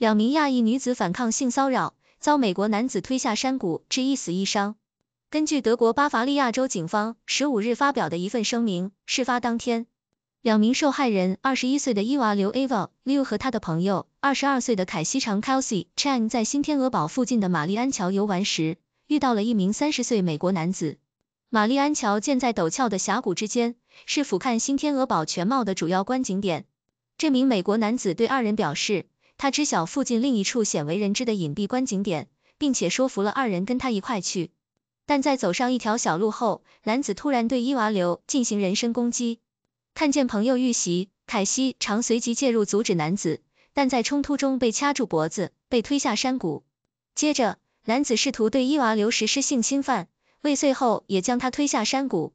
两名亚裔女子反抗性骚扰，遭美国男子推下山谷，致一死一伤。根据德国巴伐利亚州警方十五日发表的一份声明，事发当天，两名受害人二十一岁的伊娃刘 Eva Liu 和她的朋友二十二岁的凯西长 Kelsey Chang 在新天鹅堡附近的玛丽安桥游玩时，遇到了一名三十岁美国男子。玛丽安桥建在陡峭的峡谷之间，是俯瞰新天鹅堡全貌的主要观景点。这名美国男子对二人表示。他知晓附近另一处鲜为人知的隐蔽观景点，并且说服了二人跟他一块去。但在走上一条小路后，男子突然对伊娃·流进行人身攻击。看见朋友遇袭，凯西常随即介入阻止男子，但在冲突中被掐住脖子，被推下山谷。接着，男子试图对伊娃·流实施性侵犯未遂后，也将她推下山谷。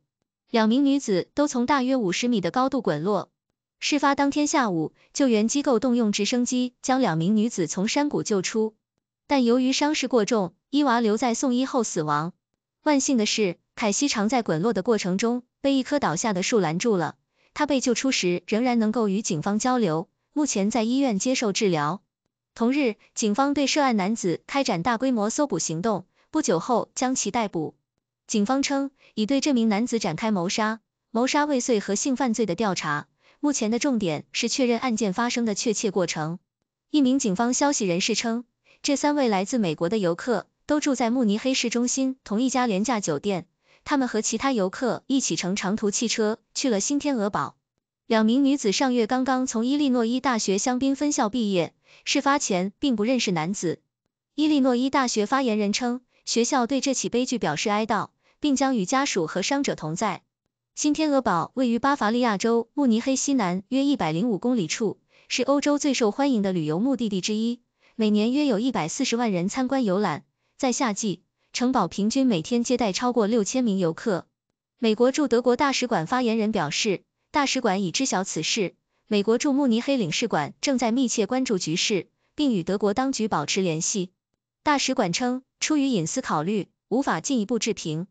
两名女子都从大约五十米的高度滚落。事发当天下午，救援机构动用直升机将两名女子从山谷救出，但由于伤势过重，伊娃留在送医后死亡。万幸的是，凯西常在滚落的过程中被一棵倒下的树拦住了，他被救出时仍然能够与警方交流，目前在医院接受治疗。同日，警方对涉案男子开展大规模搜捕行动，不久后将其逮捕。警方称，已对这名男子展开谋杀、谋杀未遂和性犯罪的调查。目前的重点是确认案件发生的确切过程。一名警方消息人士称，这三位来自美国的游客都住在慕尼黑市中心同一家廉价酒店，他们和其他游客一起乘长途汽车去了新天鹅堡。两名女子上月刚刚从伊利诺伊大学香槟分校毕业，事发前并不认识男子。伊利诺伊大学发言人称，学校对这起悲剧表示哀悼，并将与家属和伤者同在。新天鹅堡位于巴伐利亚州慕尼黑西南约一百零五公里处，是欧洲最受欢迎的旅游目的地之一，每年约有一百四十万人参观游览。在夏季，城堡平均每天接待超过六千名游客。美国驻德国大使馆发言人表示，大使馆已知晓此事，美国驻慕尼黑领事馆正在密切关注局势，并与德国当局保持联系。大使馆称，出于隐私考虑，无法进一步置评。